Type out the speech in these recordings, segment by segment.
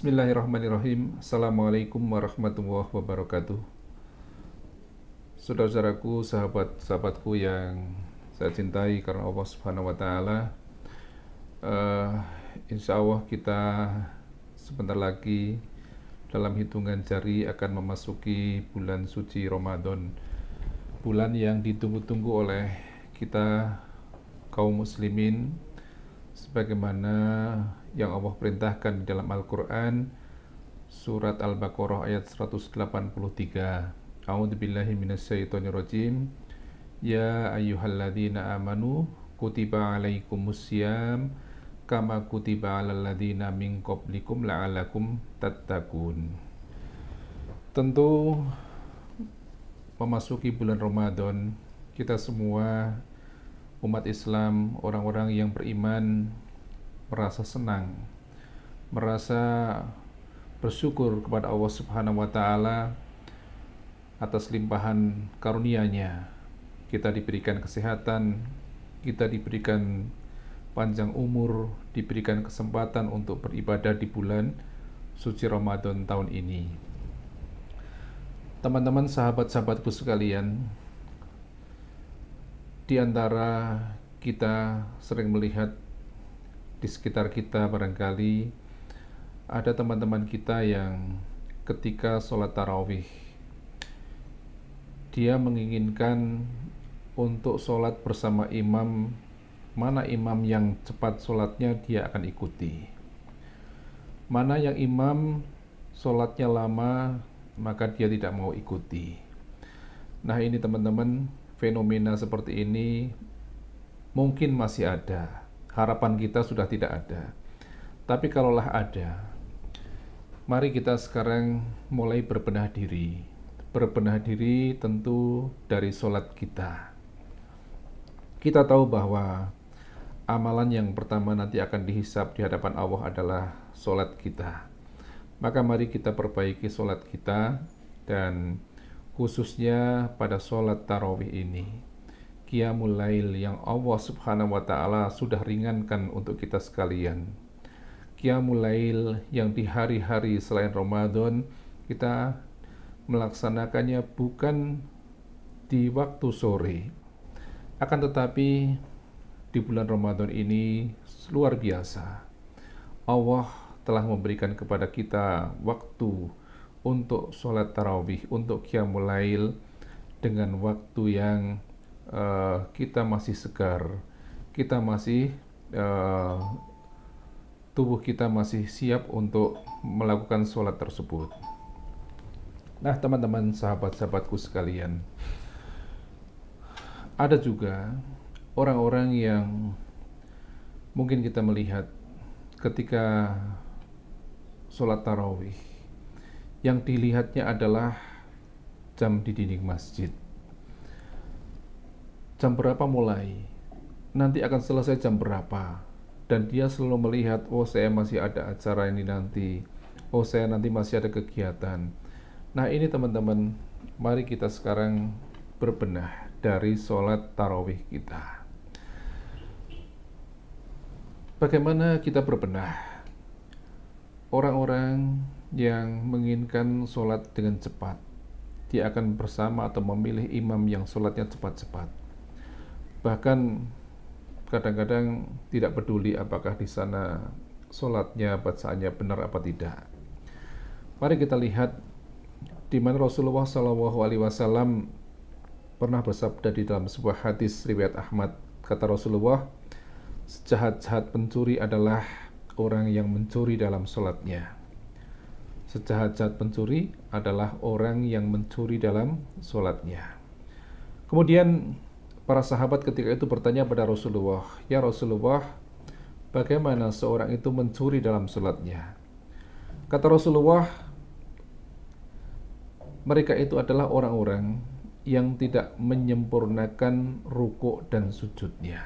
Bismillahirrahmanirrahim. Assalamualaikum warahmatullahi wabarakatuh. Saudara-saudaraku, sahabat-sahabatku yang saya cintai karena Allah Subhanahu wa taala. Uh, insya Allah kita sebentar lagi dalam hitungan jari akan memasuki bulan suci Ramadan. Bulan yang ditunggu-tunggu oleh kita kaum muslimin sebagaimana yang Allah perintahkan di dalam Al-Quran surat Al-Baqarah ayat 183 A'udhu billahi minasyaitonir rajim Ya ayyuhalladzina amanu kutiba alaikumusiyam kama kutiba alal ladzina min qablikum la'alakum tattaqun Tentu memasuki bulan Ramadan kita semua umat Islam, orang-orang yang beriman merasa senang, merasa bersyukur kepada Allah Subhanahu wa taala atas limpahan karunia-Nya. Kita diberikan kesehatan, kita diberikan panjang umur, diberikan kesempatan untuk beribadah di bulan suci Ramadan tahun ini. Teman-teman sahabat-sahabatku sekalian, di antara kita sering melihat di sekitar kita barangkali ada teman-teman kita yang ketika sholat tarawih dia menginginkan untuk sholat bersama imam mana imam yang cepat sholatnya dia akan ikuti mana yang imam sholatnya lama maka dia tidak mau ikuti nah ini teman-teman fenomena seperti ini mungkin masih ada harapan kita sudah tidak ada. Tapi kalaulah ada, mari kita sekarang mulai berbenah diri. Berbenah diri tentu dari sholat kita. Kita tahu bahwa amalan yang pertama nanti akan dihisap di hadapan Allah adalah sholat kita. Maka mari kita perbaiki sholat kita dan khususnya pada sholat tarawih ini Qiyamul Lail yang Allah Subhanahu wa taala sudah ringankan untuk kita sekalian. Qiyamul Lail yang di hari-hari selain Ramadan kita melaksanakannya bukan di waktu sore. Akan tetapi di bulan Ramadan ini luar biasa. Allah telah memberikan kepada kita waktu untuk sholat tarawih, untuk qiyamul lail dengan waktu yang uh, kita masih segar, kita masih uh, tubuh kita masih siap untuk melakukan sholat tersebut. Nah, teman-teman, sahabat-sahabatku sekalian, ada juga orang-orang yang mungkin kita melihat ketika sholat tarawih yang dilihatnya adalah jam di dinding masjid jam berapa mulai, nanti akan selesai jam berapa. Dan dia selalu melihat, oh saya masih ada acara ini nanti, oh saya nanti masih ada kegiatan. Nah ini teman-teman, mari kita sekarang berbenah dari sholat tarawih kita. Bagaimana kita berbenah? Orang-orang yang menginginkan sholat dengan cepat, dia akan bersama atau memilih imam yang sholatnya cepat-cepat bahkan kadang-kadang tidak peduli apakah di sana sholatnya, bacaannya benar apa tidak. Mari kita lihat di mana Rasulullah Shallallahu Alaihi Wasallam pernah bersabda di dalam sebuah hadis riwayat Ahmad kata Rasulullah sejahat-jahat pencuri adalah orang yang mencuri dalam sholatnya sejahat-jahat pencuri adalah orang yang mencuri dalam sholatnya kemudian Para sahabat ketika itu bertanya pada Rasulullah, "Ya Rasulullah, bagaimana seorang itu mencuri dalam sholatnya? Kata Rasulullah, mereka itu adalah orang-orang yang tidak menyempurnakan rukuk dan sujudnya.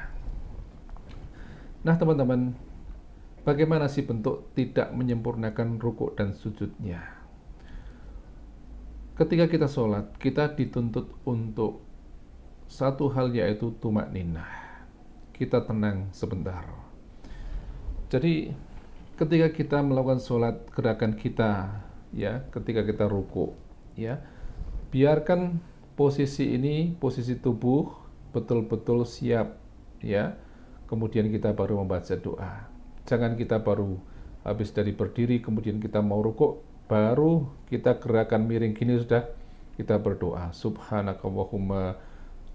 Nah, teman-teman, bagaimana sih bentuk tidak menyempurnakan rukuk dan sujudnya? Ketika kita sholat, kita dituntut untuk satu hal yaitu tumak ninah. Kita tenang sebentar. Jadi ketika kita melakukan sholat gerakan kita ya, ketika kita ruku ya, biarkan posisi ini, posisi tubuh betul-betul siap ya. Kemudian kita baru membaca doa. Jangan kita baru habis dari berdiri kemudian kita mau ruku baru kita gerakan miring gini sudah kita berdoa subhanakallahumma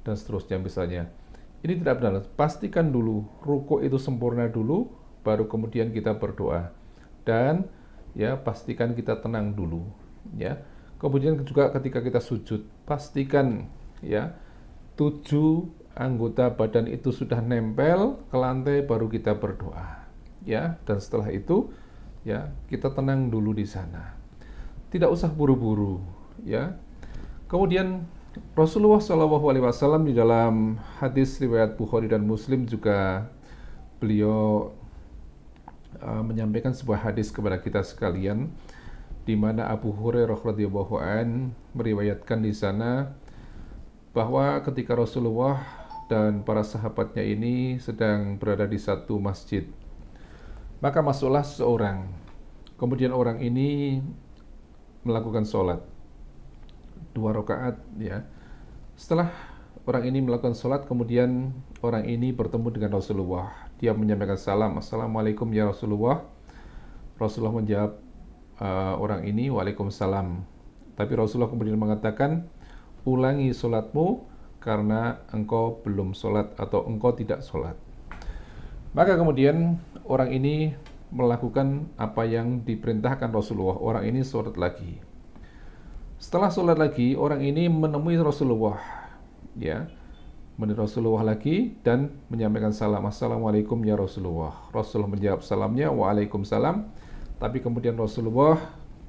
dan seterusnya misalnya. Ini tidak benar. Pastikan dulu ruko itu sempurna dulu, baru kemudian kita berdoa. Dan ya pastikan kita tenang dulu, ya. Kemudian juga ketika kita sujud, pastikan ya tujuh anggota badan itu sudah nempel ke lantai baru kita berdoa. Ya, dan setelah itu ya kita tenang dulu di sana. Tidak usah buru-buru, ya. Kemudian Rasulullah Shallallahu Alaihi Wasallam di dalam hadis riwayat Bukhari dan Muslim juga beliau uh, menyampaikan sebuah hadis kepada kita sekalian di mana Abu Hurairah radhiyallahu an meriwayatkan di sana bahwa ketika Rasulullah dan para sahabatnya ini sedang berada di satu masjid maka masuklah seorang kemudian orang ini melakukan sholat dua rakaat ya setelah orang ini melakukan sholat, kemudian orang ini bertemu dengan Rasulullah. Dia menyampaikan salam, Assalamualaikum ya Rasulullah. Rasulullah menjawab uh, orang ini, Waalaikumsalam. Tapi Rasulullah kemudian mengatakan, ulangi sholatmu karena engkau belum sholat atau engkau tidak sholat. Maka kemudian orang ini melakukan apa yang diperintahkan Rasulullah. Orang ini sholat lagi. Setelah sholat lagi, orang ini menemui Rasulullah, ya, menemui Rasulullah lagi dan menyampaikan salam. Assalamualaikum ya Rasulullah. Rasulullah menjawab salamnya, waalaikumsalam. Tapi kemudian Rasulullah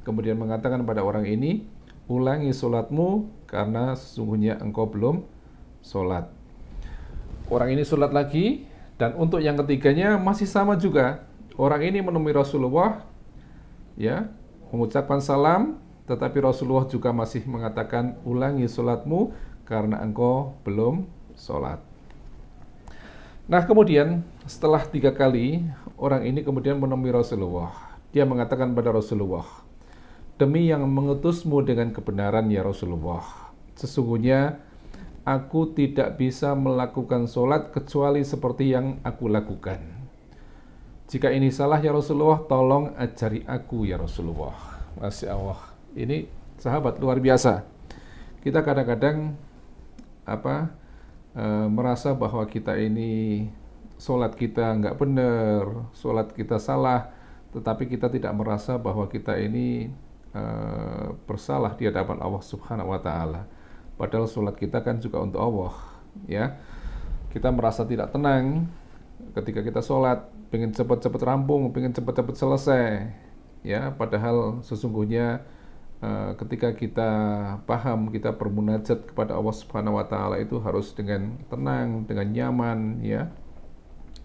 kemudian mengatakan pada orang ini, ulangi sholatmu karena sesungguhnya engkau belum sholat. Orang ini sholat lagi dan untuk yang ketiganya masih sama juga. Orang ini menemui Rasulullah, ya, mengucapkan salam, tetapi Rasulullah juga masih mengatakan, ulangi sholatmu karena engkau belum sholat. Nah kemudian setelah tiga kali, orang ini kemudian menemui Rasulullah. Dia mengatakan pada Rasulullah, Demi yang mengutusmu dengan kebenaran ya Rasulullah, sesungguhnya aku tidak bisa melakukan sholat kecuali seperti yang aku lakukan. Jika ini salah ya Rasulullah, tolong ajari aku ya Rasulullah. Masya Allah. Ini sahabat luar biasa. Kita kadang-kadang apa e, merasa bahwa kita ini sholat kita nggak benar, sholat kita salah, tetapi kita tidak merasa bahwa kita ini e, bersalah di hadapan Allah Subhanahu Wa Taala. Padahal sholat kita kan juga untuk Allah, ya. Kita merasa tidak tenang ketika kita sholat, pengen cepat-cepat rampung, pengen cepat-cepat selesai, ya. Padahal sesungguhnya Eh, ketika kita paham kita bermunajat kepada Allah Subhanahu wa taala itu harus dengan tenang, dengan nyaman ya.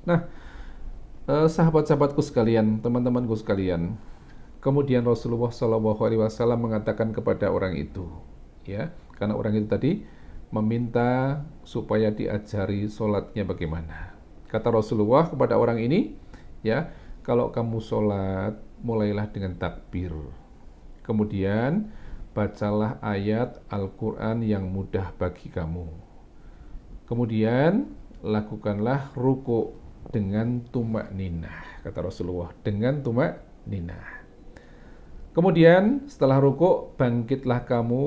Nah, eh, sahabat-sahabatku sekalian, teman-temanku sekalian. Kemudian Rasulullah Shallallahu alaihi wasallam mengatakan kepada orang itu, ya, karena orang itu tadi meminta supaya diajari sholatnya bagaimana. Kata Rasulullah kepada orang ini, ya, kalau kamu sholat, mulailah dengan takbir Kemudian bacalah ayat Al-Quran yang mudah bagi kamu. Kemudian lakukanlah ruku dengan tumak ninah, kata Rasulullah, dengan tumak ninah. Kemudian setelah ruku bangkitlah kamu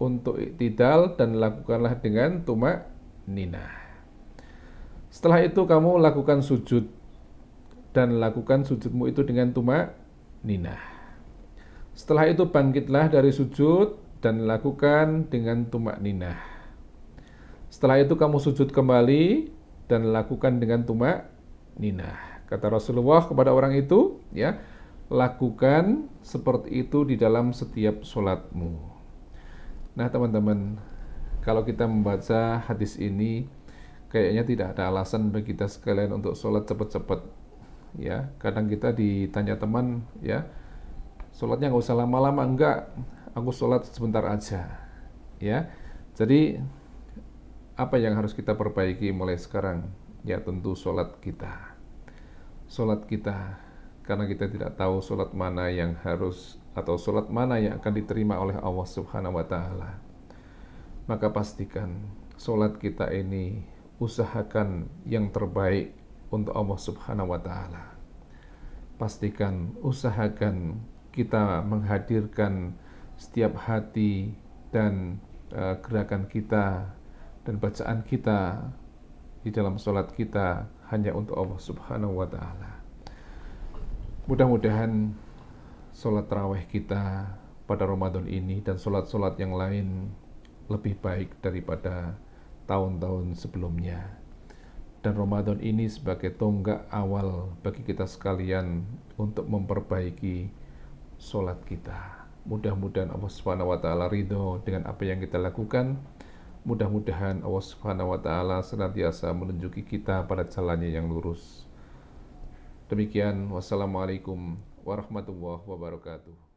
untuk iktidal dan lakukanlah dengan tumak ninah. Setelah itu kamu lakukan sujud dan lakukan sujudmu itu dengan tumak ninah. Setelah itu bangkitlah dari sujud dan lakukan dengan tumak ninah. Setelah itu kamu sujud kembali dan lakukan dengan tumak ninah. Kata Rasulullah kepada orang itu, ya, lakukan seperti itu di dalam setiap sholatmu. Nah teman-teman, kalau kita membaca hadis ini, kayaknya tidak ada alasan bagi kita sekalian untuk sholat cepat-cepat. Ya, kadang kita ditanya teman, ya, sholatnya nggak usah lama-lama enggak aku sholat sebentar aja ya jadi apa yang harus kita perbaiki mulai sekarang ya tentu sholat kita sholat kita karena kita tidak tahu sholat mana yang harus atau sholat mana yang akan diterima oleh Allah Subhanahu wa Ta'ala. Maka pastikan sholat kita ini usahakan yang terbaik untuk Allah Subhanahu wa Ta'ala. Pastikan usahakan kita menghadirkan setiap hati dan uh, gerakan kita dan bacaan kita di dalam sholat kita hanya untuk Allah Subhanahu wa Ta'ala. Mudah-mudahan sholat terawih kita pada Ramadan ini dan sholat-sholat yang lain lebih baik daripada tahun-tahun sebelumnya. Dan Ramadan ini sebagai tonggak awal bagi kita sekalian untuk memperbaiki solat kita. Mudah-mudahan Allah Subhanahu wa taala ridho dengan apa yang kita lakukan. Mudah-mudahan Allah Subhanahu wa taala senantiasa menunjuki kita pada jalannya yang lurus. Demikian wassalamualaikum warahmatullahi wabarakatuh.